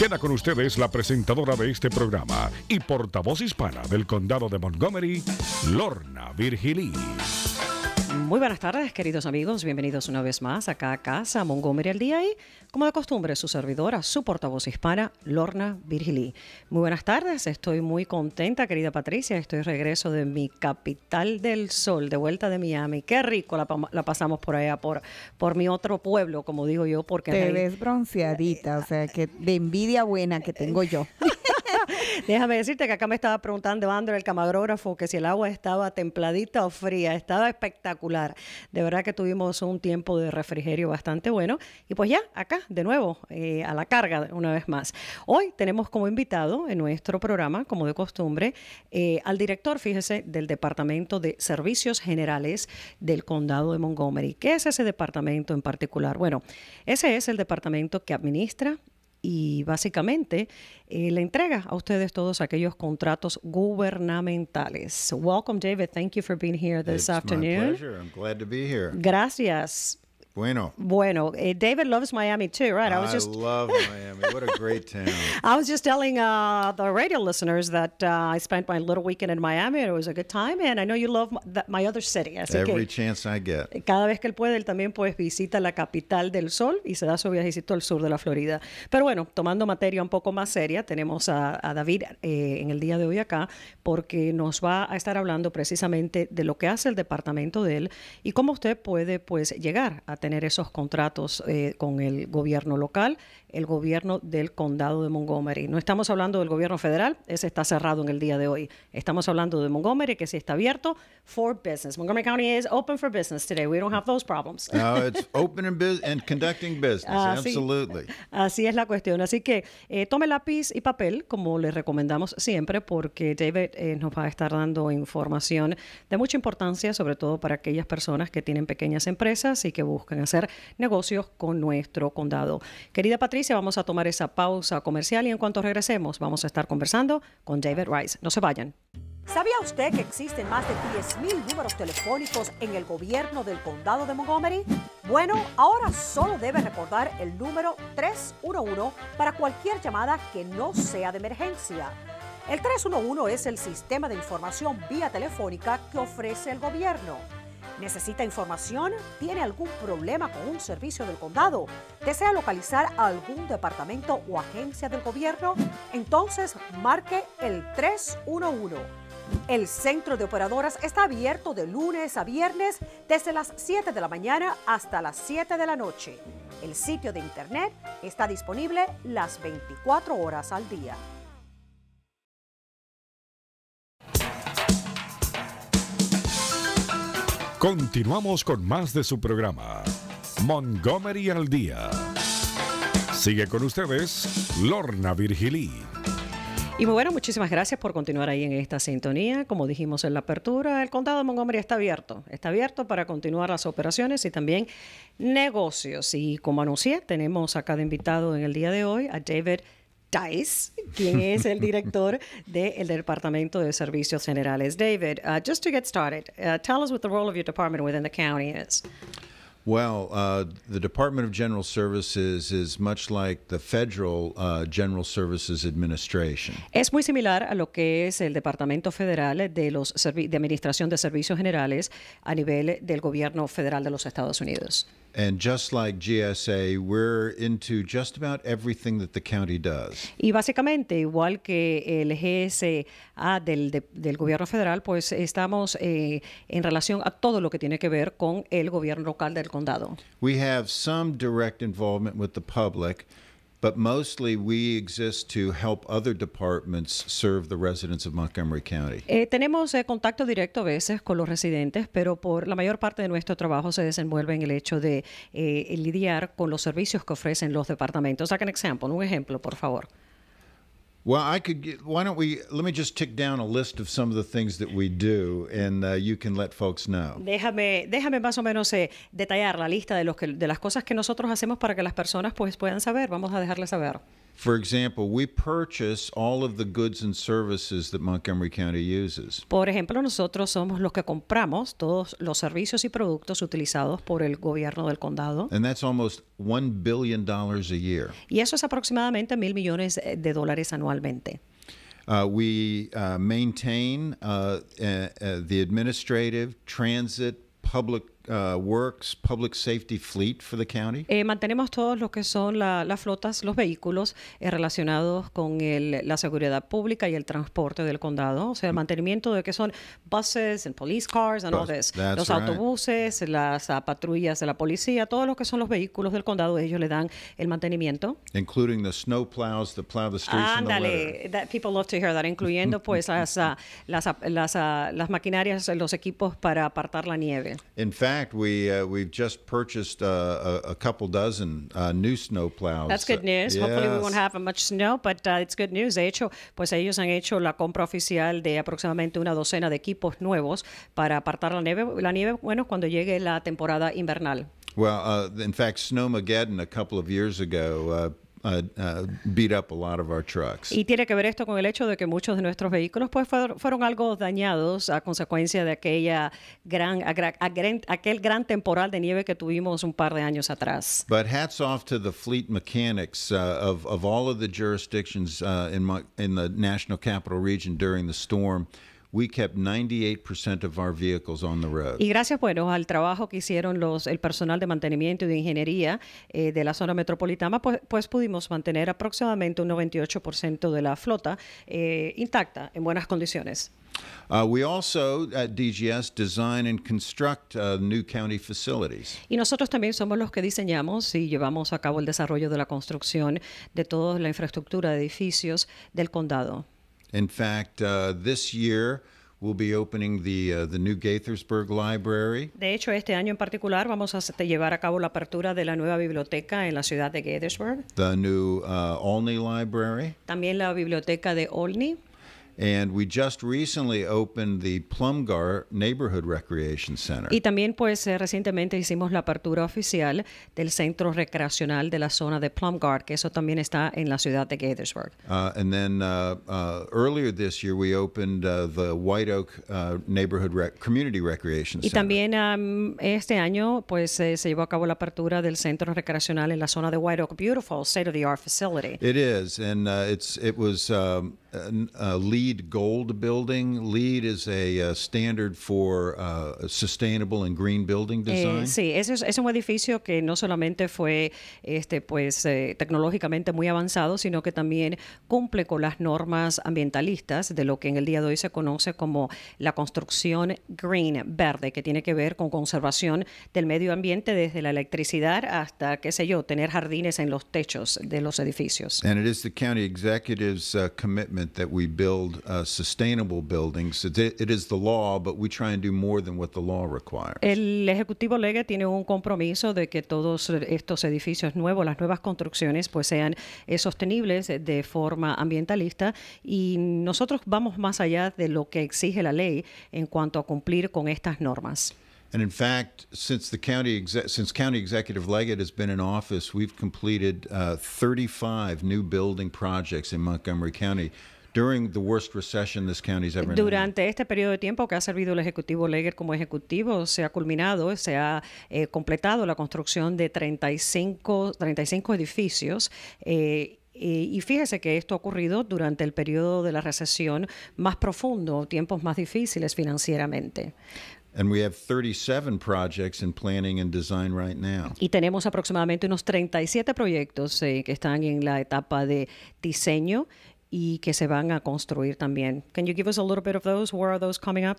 Queda con ustedes la presentadora de este programa y portavoz hispana del condado de Montgomery, Lorna Virgilí. Muy buenas tardes, queridos amigos. Bienvenidos una vez más acá a casa, Montgomery al día y, como de costumbre, su servidora, su portavoz hispana, Lorna Virgili. Muy buenas tardes, estoy muy contenta, querida Patricia. Estoy regreso de mi capital del sol, de vuelta de Miami. Qué rico la, pasamos por allá, por, mi otro pueblo, como digo yo, porque... Te ves bronceadita, o sea, que de envidia buena que tengo yo. Déjame decirte que acá me estaba preguntando Andrew, el camarógrafo, que si el agua estaba templadita o fría. Estaba espectacular. De verdad que tuvimos un tiempo de refrigerio bastante bueno. Y pues ya, acá, de nuevo, eh, a la carga una vez más. Hoy tenemos como invitado en nuestro programa, como de costumbre, eh, al director, fíjese, del Departamento de Servicios Generales del Condado de Montgomery. ¿Qué es ese departamento en particular? Bueno, ese es el departamento que administra y básicamente eh, le entrega a ustedes todos aquellos contratos gubernamentales. Welcome, David. Thank you for being here this afternoon. pleasure. I'm glad to be here. Gracias. Bueno. Bueno. Eh, David loves Miami too, right? I was just. I love Miami. What a great town. I was just telling uh, the radio listeners that uh, I spent my little weekend in Miami and it was a good time. And I know you love my, my other city. Every chance I get. Cada vez que él puede, él también pues, visita la capital del sol y se da su viajecito al sur de la Florida. Pero bueno, tomando materia un poco más seria, tenemos a, David eh, en el día de hoy acá porque nos va a estar hablando precisamente de lo que hace el departamento de él y cómo usted puede pues llegar a tener tener esos contratos eh, con el gobierno local el gobierno del condado de Montgomery. No estamos hablando del gobierno federal, ese está cerrado en el día de hoy. Estamos hablando de Montgomery, que sí está abierto for business. Montgomery County is open for business today. We don't have those problems. No, it's open and, conducting business, ah, absolutely. Así es la cuestión. Así que eh, tome lápiz y papel, como les recomendamos siempre, porque David eh, nos va a estar dando información de mucha importancia, sobre todo para aquellas personas que tienen pequeñas empresas y que buscan hacer negocios con nuestro condado. Querida Patricia, vamos a tomar esa pausa comercial y en cuanto regresemos vamos a estar conversando con David Rice. No se vayan. ¿Sabía usted que existen más de 10.000 números telefónicos en el gobierno del condado de Montgomery? Bueno, ahora solo debe recordar el número 311 para cualquier llamada que no sea de emergencia. El 311 es el sistema de información vía telefónica que ofrece el gobierno. ¿Necesita información? ¿Tiene algún problema con un servicio del condado? ¿Desea localizar algún departamento o agencia del gobierno? Entonces marque el 311. El centro de operadoras está abierto de lunes a viernes desde las 7 de la mañana hasta las 7 de la noche. El sitio de internet está disponible las 24 horas al día. Continuamos con más de su programa, Montgomery al Día. Sigue con ustedes Lorna Virgilí. Y bueno, muchísimas gracias por continuar ahí en esta sintonía. Como dijimos en la apertura, el condado de Montgomery está abierto. Está abierto para continuar las operaciones y también negocios. Y como anuncié, tenemos acá de invitado en el día de hoy a David Dice, quien es el director del Departamento de Servicios Generales. David, uh, just to get started, uh, tell us what the role of your department within the county is. Well, uh, the Department of General Services is much like the Federal uh, General Services Administration. Es muy similar a lo que es el Departamento Federal de los de Administración de Servicios Generales a nivel del gobierno federal de los Estados Unidos. And just like GSA, we're into just about everything that the county does. Y básicamente, igual que el GSA del, de, del gobierno federal, pues estamos eh, en relación a todo lo que tiene que ver con el gobierno local del condado. We have some direct involvement with the public. but mostly we exist to help other departments serve the residents of Montgomery County. Eh, tenemos eh, contacto directo a veces con los residentes, pero por la mayor parte de nuestro trabajo se desenvuelve en el hecho de eh, lidiar con los servicios que ofrecen los departamentos. Saca un ejemplo, un ejemplo, por favor. Well, I could. Get, why don't we? Let me just tick down a list of some of the things that we do, and uh, you can let folks know. Déjame, déjame más o menos eh, detallar la lista de los que, de las cosas que nosotros hacemos para que las personas pues puedan saber. Vamos a dejarles saber. For example, we purchase all of the goods and services that Montgomery County uses. Por ejemplo, nosotros somos los que compramos todos los servicios y productos utilizados por el gobierno del condado. And that's almost $1 billion a year. Y eso es aproximadamente mil millones eh, de dólares anualmente. Uh, we uh, maintain uh, eh, eh, the administrative, transit, public uh, Works Public Safety Fleet for the county? Eh, mantenemos todos los que son las flotas, los vehículos eh, relacionados con la seguridad pública y el transporte del condado. O sea, el mm. mantenimiento de que son buses and police cars and Los autobuses, las ah, patrullas de la policía, todos los que son los vehículos del condado, ellos le dan el mantenimiento. Including the snow plows plow the streets people love to hear that, incluyendo pues las, ah, las, ah, las, maquinarias, los equipos para apartar la nieve. fact, we uh, we've just purchased uh, a, a, couple dozen uh, new snowplows. That's good news. Yes. Hopefully, we won't have much snow, but uh, it's good news. De hecho, pues ellos han hecho la compra oficial de aproximadamente una docena de equipos nuevos para apartar la nieve, la nieve bueno, cuando llegue la temporada invernal. Well, uh, in fact, Snowmageddon a couple of years ago. Uh, uh, uh, beat up a lot of our trucks. Y tiene que ver esto con el hecho de que muchos de nuestros vehículos pues, fueron algo dañados a consecuencia de aquella gran, agra, aquel gran temporal de nieve que tuvimos un par de años atrás. But hats off to the fleet mechanics uh, of, of all of the jurisdictions uh, in, my, in the National Capital Region during the storm. Y gracias bueno al trabajo que hicieron los el personal de mantenimiento y de ingeniería eh, de la zona metropolitana, pues, pues pudimos mantener aproximadamente un 98% de la flota eh, intacta en buenas condiciones. Uh, we also at DGS design and construct uh, new county facilities. Y nosotros también somos los que diseñamos y llevamos a cabo el desarrollo de la construcción de toda la infraestructura de edificios del condado. In fact, uh, this year we'll be opening the, uh, the new Gaithersburg Library. De hecho, este año en particular vamos a llevar a cabo la apertura de la nueva biblioteca en la ciudad de Gaithersburg. The new uh, Olney Library. También la biblioteca de Olney. we just recently the Neighborhood Recreation Center. Y también pues eh, recientemente hicimos la apertura oficial del centro recreacional de la zona de Plumgar, que eso también está en la ciudad de Gaithersburg. opened Neighborhood Y también este año pues eh, se llevó a cabo la apertura del centro recreacional en la zona de White Oak, beautiful state of the art facility. It is and uh, it's it was um, Gold Building. LEED es a uh, standard for uh, sustainable and green building eh, design. sí, es, es un edificio que no solamente fue este, pues, eh, tecnológicamente muy avanzado, sino que también cumple con las normas ambientalistas de lo que en el día de hoy se conoce como la construcción green, verde, que tiene que ver con conservación del medio ambiente desde la electricidad hasta, qué sé yo, tener jardines en los techos de los edificios. And it is county executive's uh, commitment that we build sustainable buildings. It is the law, but we try and do more than what the law requires. El ejecutivo Lega tiene un compromiso de que todos estos edificios nuevos, las nuevas construcciones, pues sean eh, sostenibles de forma ambientalista y nosotros vamos más allá de lo que exige la ley en cuanto a cumplir con estas normas. And in fact, since the county since County Executive Leggett has been in office, we've completed uh, 35 new building projects in Montgomery County. Durante este periodo de tiempo que ha servido el Ejecutivo Leger como Ejecutivo, se ha culminado, se ha eh, completado la construcción de 35, 35 edificios. Eh, y fíjese que esto ha ocurrido durante el periodo de la recesión más profundo, tiempos más difíciles financieramente. Y tenemos aproximadamente unos 37 proyectos eh, que están en la etapa de diseño y que se van a construir también. Can you give us a little bit of those? Where are those coming up?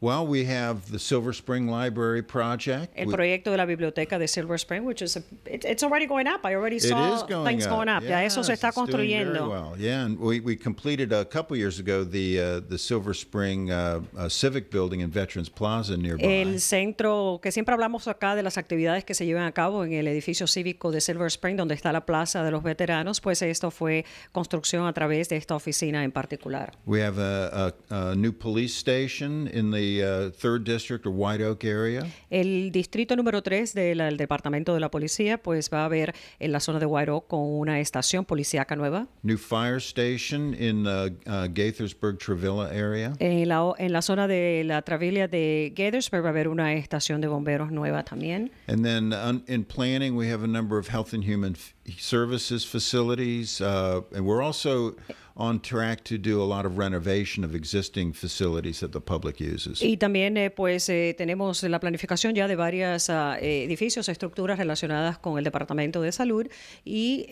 Well, we have the Silver Spring Library project. El proyecto de la biblioteca de Silver Spring, which is it's already going up. I already saw going things going up. yeah, eso se está construyendo. Yeah, and we, we completed a couple years ago the uh, the Silver Spring uh, uh, Civic Building in Veterans Plaza nearby. El centro que siempre hablamos acá de las actividades que se llevan a cabo en el edificio cívico de Silver Spring, donde está la plaza de los veteranos, pues esto fue construcción a través de esta oficina en particular. We have a new police station in the Uh, third district Oak area? El distrito número 3 del Departamento de la Policía pues va a haber en la zona de White Oak con una estación policíaca nueva. New fire station in the uh, uh, Gaithersburg Travilla area. En la, en la zona de la Travilla de Gaithersburg va a haber una estación de bomberos nueva también. And then in planning we have a number of health and human services facilities and we're also on track to do a lot of renovation of existing facilities that the public uses. Y también eh, pues eh, tenemos la planificación ya de varios ah, eh, edificios, estructuras relacionadas con el Departamento de Salud y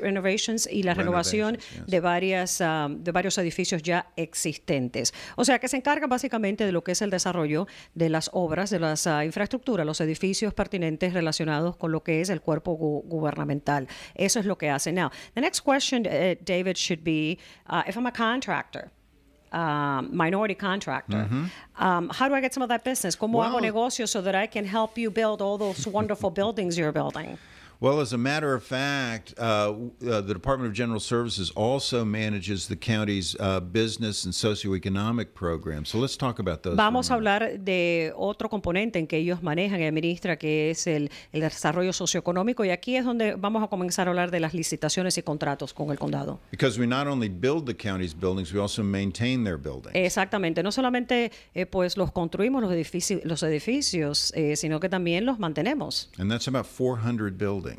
renovations y la renovación de varias ah, de varios edificios ya existentes. O sea, que se encarga básicamente de lo que es el desarrollo de las obras, de las ah, infraestructuras, los edificios pertinentes relacionados con lo que es el cuerpo gubernamental. Eso es lo que hace. Now, the next question David, David should be uh, if I'm a contractor. Um, minority contractor. Mm-hmm. Um, how do I get some of that business? Como well, hago negocio so that I can help you build all those wonderful buildings you're building? Well, as a matter of fact, uh, uh, the Department of General Services also manages the county's uh, business and socioeconomic programs. So let's talk about those. Vamos a hablar de otro componente en que ellos manejan y administra, que es el, el desarrollo socioeconómico. Y aquí es donde vamos a comenzar a hablar de las licitaciones y contratos con el condado. Because we not only build the county's buildings, we also maintain their buildings. Exactamente. No solamente eh, pues los construimos los, edifici los edificios, eh, sino que también los mantenemos. And that's about 400 buildings.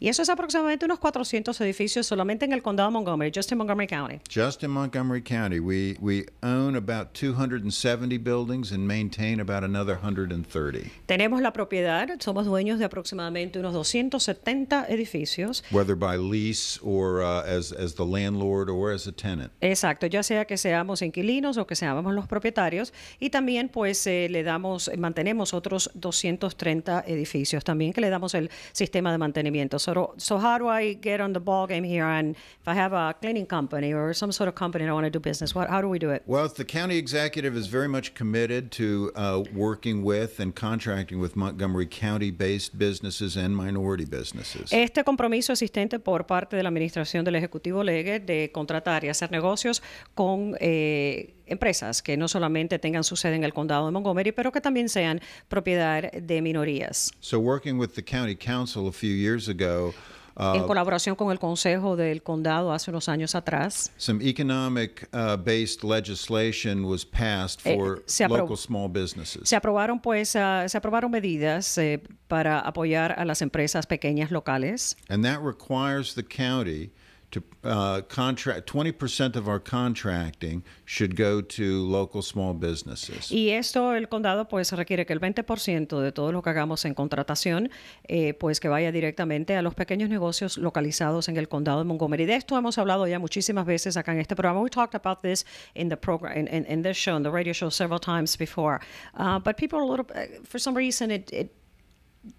Y eso es aproximadamente unos 400 edificios solamente en el condado de Montgomery, just in Montgomery County. Just in Montgomery County, we we own about 270 buildings and maintain about another 130. Tenemos la propiedad, somos dueños de aproximadamente unos 270 edificios. Whether by lease or uh, as as the landlord or as a tenant. Exacto, ya sea que seamos inquilinos o que seamos los propietarios y también pues eh, le damos mantenemos otros 230 edificios también que le damos el sistema de mantenimiento mantenimiento. So, so how do I get on the ball game here? And if I have a cleaning company or some sort of company and I want to do business, what, how do we do it? Well, the county executive is very much committed to uh, working with and contracting with Montgomery County-based businesses and minority businesses. Este compromiso existente por parte de la administración del Ejecutivo Legue de contratar y hacer negocios con eh, empresas que no solamente tengan su sede en el condado de Montgomery, pero que también sean propiedad de minorías. So working with the county council a few years ago, uh, en colaboración con el Consejo del Condado hace unos años atrás. Some economic uh, based legislation was passed eh, for local small businesses. Se aprobaron pues uh, se aprobaron medidas eh, para apoyar a las empresas pequeñas locales. And that requires the county to uh, 20% of our contracting should go to local small businesses. Y esto el condado pues requiere que el 20% de todo lo que hagamos en contratación eh, pues que vaya directamente a los pequeños negocios localizados en el condado de Montgomery. De esto hemos hablado ya muchísimas veces acá en este programa. We talked about this in the program in, in, show, in the radio show several times before. Uh, but people a little eh, for some reason it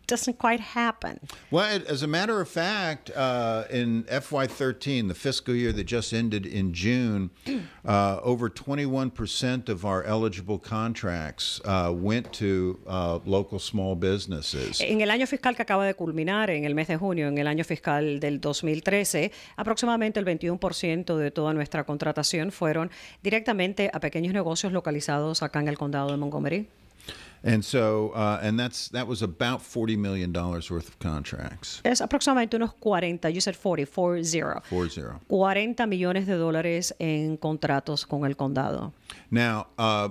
doesn't quite happen. Well, as a matter of fact, uh, in FY13, the fiscal year that just ended in June, uh, over 21% of our eligible contracts uh, went to uh, local small businesses. En el año fiscal que acaba de culminar, en el mes de junio, en el año fiscal del 2013, aproximadamente el 21% de toda nuestra contratación fueron directamente a pequeños negocios localizados acá en el condado de Montgomery. And so, uh, and that's that was about forty million dollars worth of contracts. Es aproximadamente unos 40. You said 40, four zero. Four zero. 40 millones de dólares en contratos con el condado. Now, uh,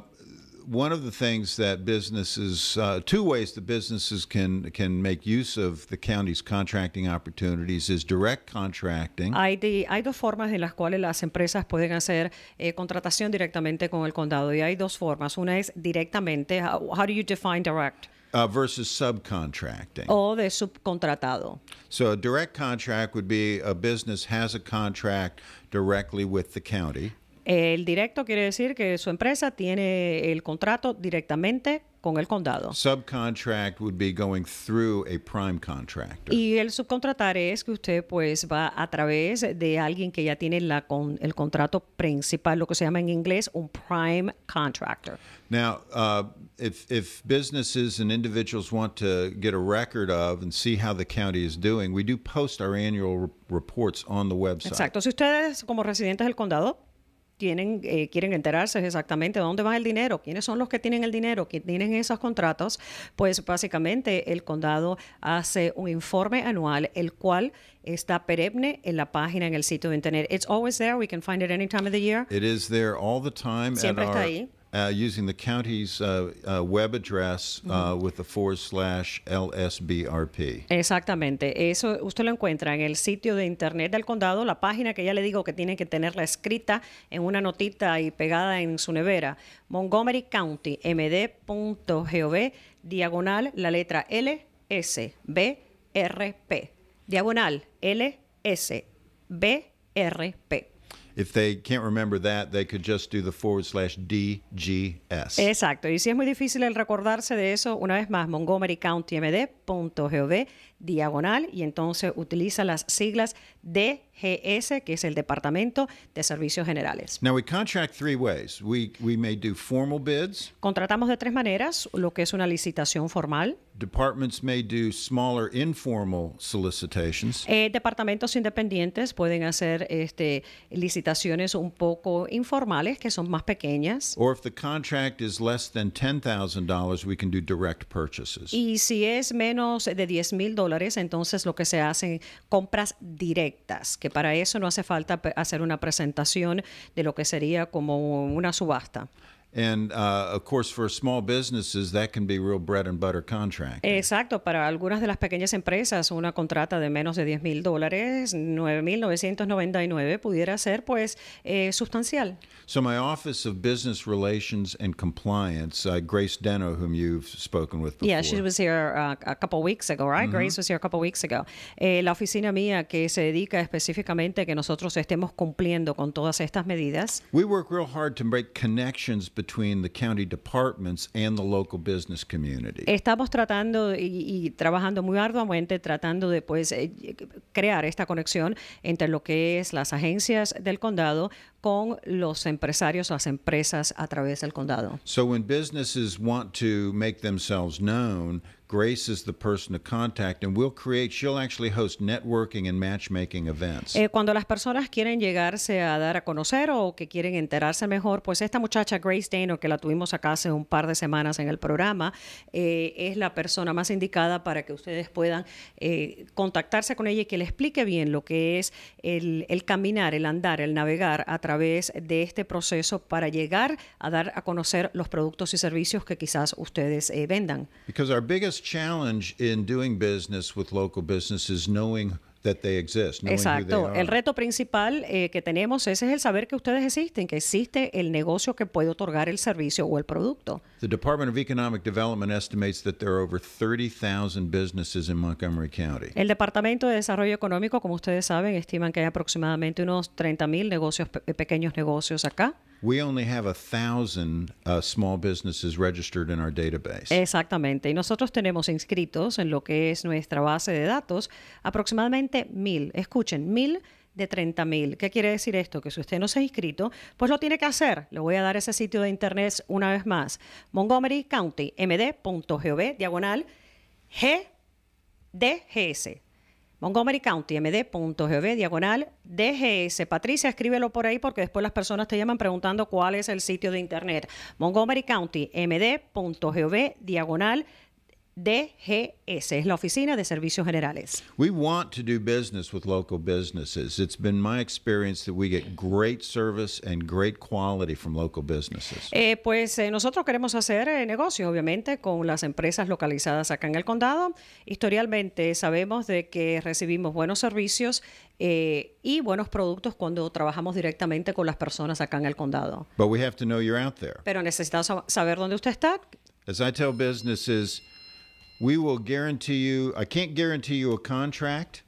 one of the things that businesses, uh, two ways that businesses can can make use of the county's contracting opportunities is direct contracting. Hay, de, hay dos formas en las cuales las empresas pueden hacer eh, contratación directamente con el condado y hay dos formas. Una es directamente. how, how do you define direct? Uh, versus subcontracting. O de subcontratado. So a direct contract would be a business has a contract directly with the county. El directo quiere decir que su empresa tiene el contrato directamente con el condado. Subcontract would be going through a prime contractor. Y el subcontratar es que usted pues va a través de alguien que ya tiene la con, el contrato principal, lo que se llama en inglés un prime contractor. Now, uh, if, if businesses and individuals want to get a record of and see how the county is doing, we do post our annual reports on the website. Exacto. Si ustedes como residentes del condado tienen, eh, quieren enterarse exactamente dónde va el dinero, quiénes son los que tienen el dinero, quiénes tienen esos contratos, pues básicamente el condado hace un informe anual, el cual está perenne en la página, en el sitio de internet. It's always there. We can find it any time of the year. It is there all the time. Siempre está ahí. Uh, using the county's uh, uh, web address with the forward slash LSBRP. Exactamente. Eso usted lo encuentra en el sitio de internet del condado, la página que ya le digo que tiene que tenerla escrita en una notita y pegada en su nevera. Montgomery County, md.gov, diagonal, la letra b LSBRP. Diagonal, b LSBRP. If they can't remember that, they could just do the forward slash DGS. Exacto. Y si es muy difícil el recordarse de eso, una vez más, montgomerycountymd.gov, diagonal, y entonces utiliza las siglas DGS, que es el Departamento de Servicios Generales. Contratamos de tres maneras, lo que es una licitación formal. Eh, departamentos independientes pueden hacer este, licitaciones un poco informales que son más pequeñas. less can Y si es menos de 10 mil dólares, entonces lo que se hacen compras directas que para eso no hace falta hacer una presentación de lo que sería como una subasta. And, uh, of course, for small businesses, that can be real bread and butter contract. Exacto. Para algunas de las pequeñas empresas, una contrata de menos de 10 mil dólares, 9,999, pudiera ser, pues, eh, sustancial. So my Office of Business Relations and Compliance, uh, Grace Deno, whom you've spoken with before. Yeah, she was here uh, a couple weeks ago, right? Mm -hmm. Grace was here a couple weeks ago. Eh, la oficina mía que se dedica específicamente a que nosotros estemos cumpliendo con todas estas medidas. We work real hard to make connections between between the county departments and the local business community. Estamos tratando y, trabajando muy arduamente tratando de pues eh, crear esta conexión entre lo que es las agencias del condado con los empresarios, las empresas a través del condado. So when businesses want to make themselves known, Grace is the person to contact and we'll create, she'll actually networking and matchmaking events. Eh, cuando las personas quieren llegarse a dar a conocer o que quieren enterarse mejor, pues esta muchacha Grace Dano, que la tuvimos acá hace un par de semanas en el programa, eh, es la persona más indicada para que ustedes puedan eh, contactarse con ella y que le explique bien lo que es el, caminar, el andar, el navegar a través de este proceso para llegar a dar a conocer los productos y servicios que quizás ustedes vendan. Because our challenge in doing business with local businesses knowing That they exist, Exacto. They el reto principal eh, que tenemos ese es el saber que ustedes existen, que existe el negocio que puede otorgar el servicio o el producto. The Department of Economic Development estimates that there are over 30,000 businesses in Montgomery County. El Departamento de Desarrollo Económico, como ustedes saben, estiman que hay aproximadamente unos 30.000 negocios pequeños negocios acá. We only have a uh, small businesses registered in our database. Exactamente. Y nosotros tenemos inscritos en lo que es nuestra base de datos aproximadamente mil. Escuchen, mil de treinta mil. ¿Qué quiere decir esto? Que si usted no se ha inscrito, pues lo tiene que hacer. Le voy a dar ese sitio de internet una vez más. Montgomery County, md.gov, diagonal, GDGS. Montgomery County, md.gov, diagonal DGS. Patricia, escríbelo por ahí porque después las personas te llaman preguntando cuál es el sitio de internet. Montgomery County, md.gov, diagonal DGS, es la Oficina de Servicios Generales. We want to do business with local businesses. It's been my experience that we get great service and great quality from local businesses. Eh, pues eh, nosotros queremos hacer eh, negocio, negocios, obviamente, con las empresas localizadas acá en el condado. Historialmente sabemos de que recibimos buenos servicios eh, y buenos productos cuando trabajamos directamente con las personas acá en el condado. Pero necesitamos saber dónde usted está. As I tell businesses, we will guarantee you, I can't guarantee you a contract.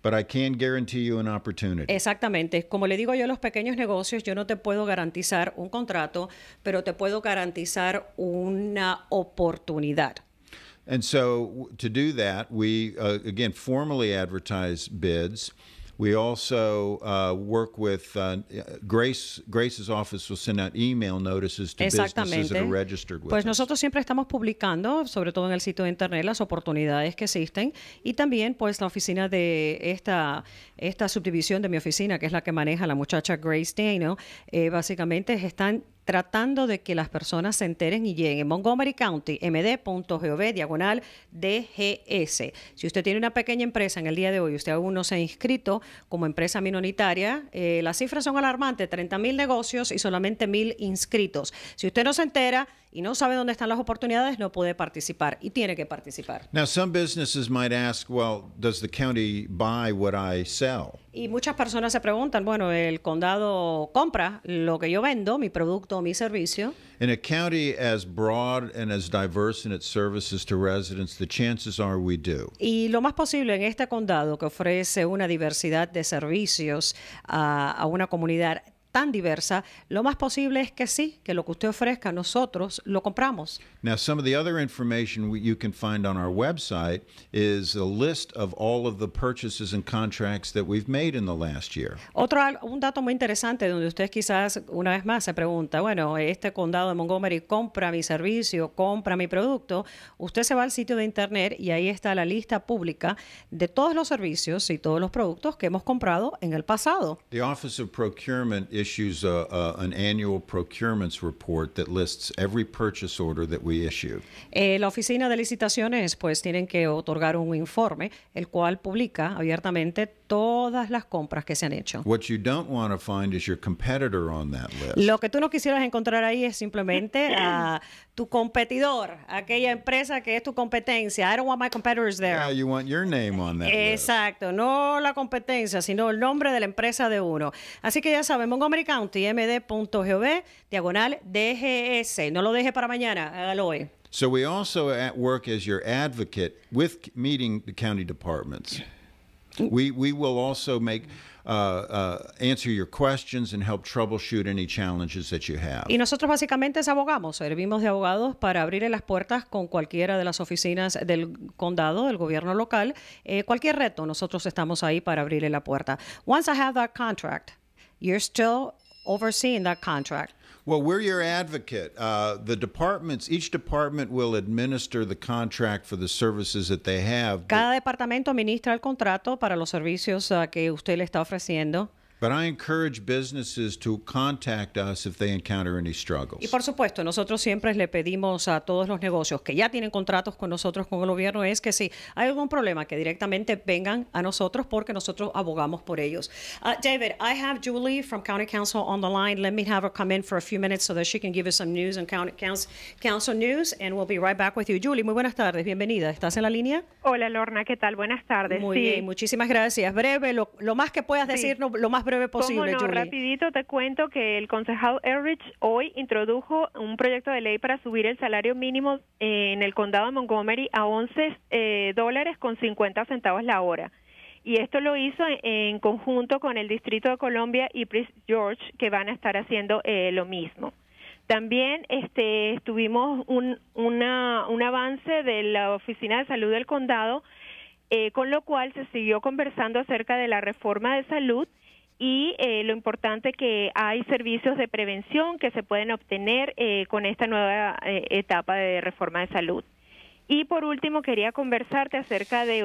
But I can guarantee you an opportunity. Exactamente. Como le digo yo a los pequeños negocios, yo no te puedo garantizar un contrato, pero te puedo garantizar una oportunidad. And so to do that, we uh, again formally advertise bids. We also uh, work with uh, Grace. Grace's office will send out email notices to businesses that are registered with Pues nosotros siempre estamos publicando, sobre todo en el sitio de internet, las oportunidades que existen y también pues la oficina de esta esta subdivisión de mi oficina, que es la que maneja la muchacha Grace Daniel, eh, básicamente están tratando de que las personas se enteren y lleguen. Montgomery County, md.gov, diagonal DGS. Si usted tiene una pequeña empresa en el día de hoy, usted aún no se ha inscrito como empresa minoritaria, eh, las cifras son alarmantes, 30 mil negocios y solamente mil inscritos. Si usted no se entera y no sabe dónde están las oportunidades, no puede participar y tiene que participar. Now, some businesses might ask, well, does the county buy what I sell? Y muchas personas se preguntan, bueno, el condado compra lo que yo vendo, mi producto o mi servicio. In a county as broad and as diverse in its services to residents, the chances are we do. Y lo más posible en este condado que ofrece una diversidad de servicios a, a una comunidad diversa, lo más posible es que sí, que lo que usted ofrezca nosotros lo compramos. Otro un dato muy interesante donde usted quizás una vez más se pregunta, bueno, este condado de Montgomery compra mi servicio, compra mi producto, usted se va al sitio de internet y ahí está la lista pública de todos los servicios y todos los productos que hemos comprado en el pasado. Office Procurement la oficina de licitaciones pues tienen que otorgar un informe el cual publica abiertamente todas las compras que se han hecho. What you don't want to find is your competitor on that list. Lo que tú no quisieras encontrar ahí es simplemente a tu competidor, aquella empresa que es tu competencia. I don't want my competitors there. you want your name on that Exacto, no la competencia, sino el nombre de la empresa de uno. Así que ya saben, AmericanCountyMD.gov diagonal DGS. No lo deje para mañana, hágalo hoy. So we also at work as your advocate with meeting the county departments. We, we will also make uh, uh, answer your questions and help troubleshoot any challenges that you have. Y nosotros básicamente es abogamos, servimos de abogados para abrirle las puertas con cualquiera de las oficinas del condado, del gobierno local, eh, cualquier reto, nosotros estamos ahí para abrirle la puerta. Once I have that contract, you're still overseeing that contract. Well, we're your advocate. Uh, the departments, each department will administer the contract for the services that they have. Cada departamento administra el contrato para los servicios uh, que usted le está ofreciendo. But I encourage businesses to contact us if they encounter any struggles. Y por supuesto, nosotros siempre le pedimos a todos los negocios que ya tienen contratos con nosotros, con el gobierno, es que si hay algún problema, que directamente vengan a nosotros porque nosotros abogamos por ellos. Uh, David, I have Julie from County Council on the line. Let me have her come in for a few minutes so that she can give us some news and County Council News, and we'll be right back with you. Julie, muy buenas tardes, bienvenida. ¿Estás en la línea? Hola, Lorna, ¿qué tal? Buenas tardes. Muy bien, muchísimas gracias. Breve, lo, más que puedas decirnos, lo más breve posible, ¿Cómo no? Rapidito te cuento que el concejal Erich hoy introdujo un proyecto de ley para subir el salario mínimo eh, en el condado de Montgomery a 11 eh, dólares con 50 centavos la hora. Y esto lo hizo en, conjunto con el Distrito de Colombia y Prince George, que van a estar haciendo eh, lo mismo. También este, tuvimos un, avance de la Oficina de Salud del Condado con lo cual se siguió conversando acerca de la reforma de salud y eh, lo importante que hay servicios de prevención que se pueden obtener eh, con esta nueva eh, etapa de reforma de salud. Y por último, quería conversarte acerca de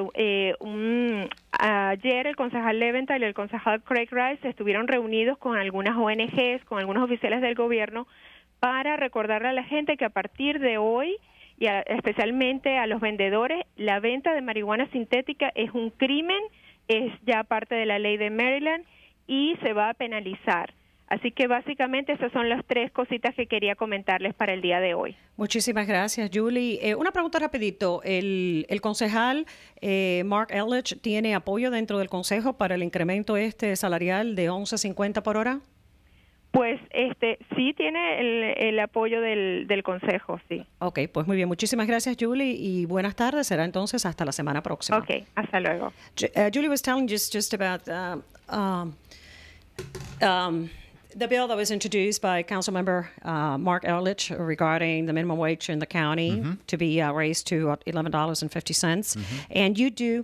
Ayer el concejal Leventhal y el concejal Craig Rice estuvieron reunidos con algunas ONGs, con algunos oficiales del gobierno, para recordarle a la gente que a partir de hoy, y especialmente a los vendedores, la venta de marihuana sintética es un crimen, es ya parte de la ley de Maryland y se va a penalizar. Así que básicamente esas son las tres cositas que quería comentarles para el día de hoy. Muchísimas gracias, Julie. Eh, una pregunta rapidito. El, concejal eh, Mark Ellich tiene apoyo dentro del Consejo para el incremento este salarial de 11.50 por hora? Pues este sí tiene el, el apoyo del, del, Consejo, sí. Ok, pues muy bien. Muchísimas gracias, Julie, y buenas tardes. Será entonces hasta la semana próxima. Ok, hasta luego. Eh, Julie was telling just just about um, um, um, the bill that was introduced by Councilmember uh, Mark Ellich regarding the minimum wage in the county mm-hmm. to be uh, raised to $11.50. Mm mm-hmm. And you do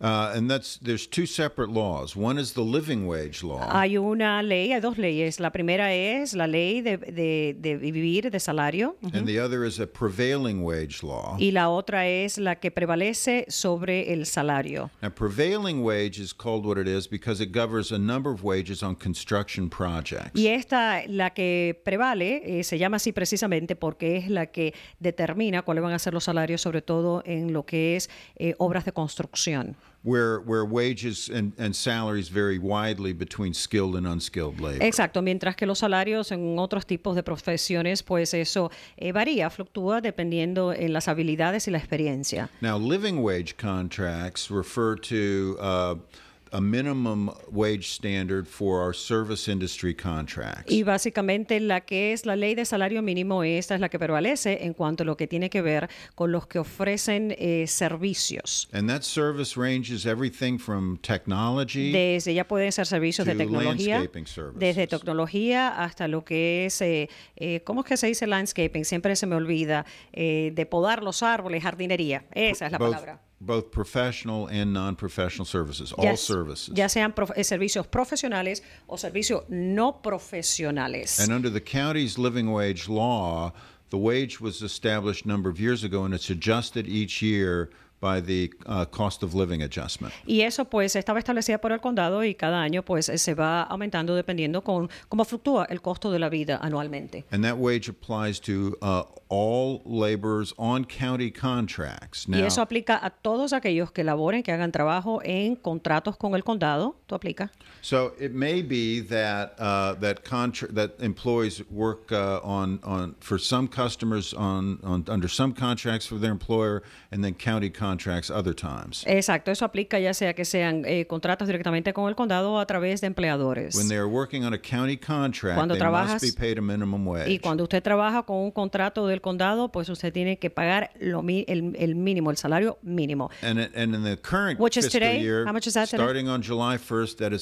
Hay una ley, hay dos leyes. La primera es la ley de, vivir de salario. Y la otra es la que prevalece sobre el salario. Y esta, la que prevale, eh, se llama así precisamente porque es la que determina cuáles van a ser los salarios, sobre todo en lo que es eh, obras de construcción. Where, wages and, salaries vary widely between skilled and unskilled labor. Exacto, mientras que los salarios en otros tipos de profesiones, pues eso eh, varía, fluctúa dependiendo en las habilidades y la experiencia. Now, living wage contracts refer to uh, minimum service industry Y básicamente la que es la ley de salario mínimo, esta es la que prevalece en cuanto a lo que tiene que ver con los que ofrecen eh, servicios. And that service ranges everything from technology desde ya pueden ser servicios de tecnología, desde tecnología hasta lo que es, eh, eh, ¿cómo es que se dice landscaping? Siempre se me olvida, de podar los árboles, jardinería. Esa es la palabra. both professional and non-professional services, all services. Ya sean prof eh, servicios profesionales o servicios no profesionales. And under the county's living wage law, the wage was established a number of years ago and it's adjusted each year by the uh, cost of living adjustment. Y eso pues estaba establecida por el condado y cada año pues eh, se va aumentando dependiendo con cómo fluctúa el costo de la vida anualmente. And that wage applies to uh, all laborers on county contracts. Now, y eso aplica a todos aquellos que laboren, que hagan trabajo en contratos con el condado. ¿Tú aplica? So it may be that uh, that that employees work uh, on on for some customers on, on under some contracts for their employer and then county contracts other times. Exacto, eso aplica ya sea que sean eh, contratos directamente con el condado o a través de empleadores. cuando trabajas, Y cuando usted trabaja con un contrato del condado, pues usted tiene que pagar lo el, mínimo, el salario mínimo. is today, starting on July 1st, that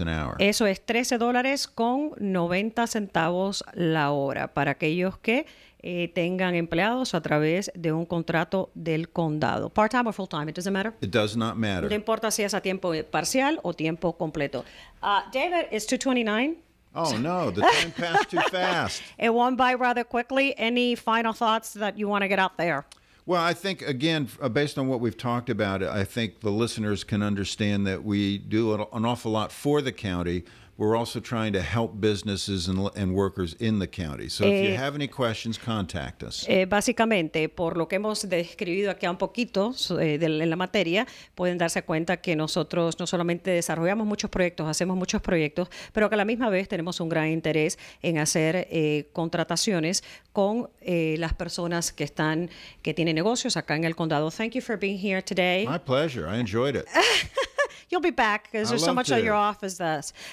an hour. Eso es 13 dólares con 90 centavos la hora para aquellos que eh, tengan empleados a través de un contrato del condado. Part-time or full-time, it doesn't matter. It does not matter. No importa si es a tiempo parcial o tiempo completo. Uh, David, is 229. Oh no, the time passed too fast. It went by rather quickly. Any final thoughts that you want to get out there? Well, I think, again, uh, based on what we've talked about, I think the listeners can understand that we do an awful lot for the county, We're also trying to help businesses and, and workers in the county. So if you eh, have any questions, contact us. Eh, básicamente, por lo que hemos describido aquí un poquito eh, de, en la materia, pueden darse cuenta que nosotros no solamente desarrollamos muchos proyectos, hacemos muchos proyectos, pero que a la misma vez tenemos un gran interés en hacer eh, contrataciones con las personas que están que tienen negocios acá en el condado. Thank you for being here today. My pleasure. I enjoyed it. You'll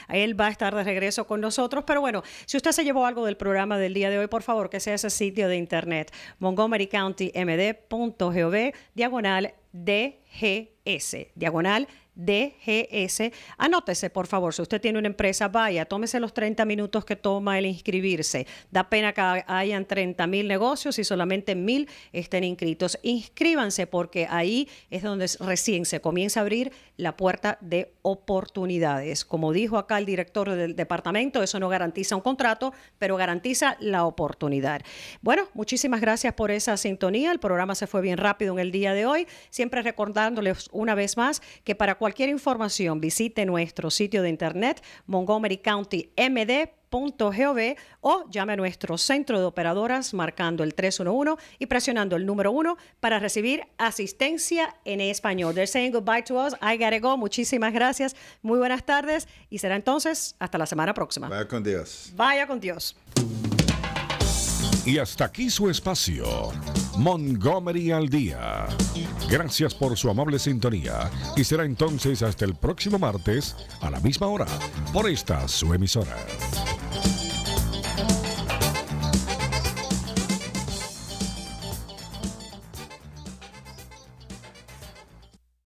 Él va a estar de regreso con nosotros. Pero bueno, si usted se llevó algo del programa del día de hoy, por favor, que sea ese sitio de internet, montgomerycountymd.gov, diagonal DGS, diagonal DGS. DGS. Anótese, por favor, si usted tiene una empresa, vaya, tómese los 30 minutos que toma el inscribirse. Da pena que hayan 30 mil negocios y solamente mil estén inscritos. Inscríbanse porque ahí es donde recién se comienza a abrir la puerta de oportunidades. Como dijo acá el director del departamento, eso no garantiza un contrato, pero garantiza la oportunidad. Bueno, muchísimas gracias por esa sintonía. El programa se fue bien rápido en el día de hoy. Siempre recordándoles una vez más que para cualquier cualquier información, visite nuestro sitio de internet montgomerycountymd.gov o llame a nuestro centro de operadoras marcando el 311 y presionando el número 1 para recibir asistencia en español. They're saying goodbye to us. I gotta go. Muchísimas gracias. Muy buenas tardes y será entonces hasta la semana próxima. Vaya con Dios. Vaya con Dios. Y hasta aquí su espacio. Montgomery al día. Gracias por su amable sintonía y será entonces hasta el próximo martes a la misma hora por esta su emisora.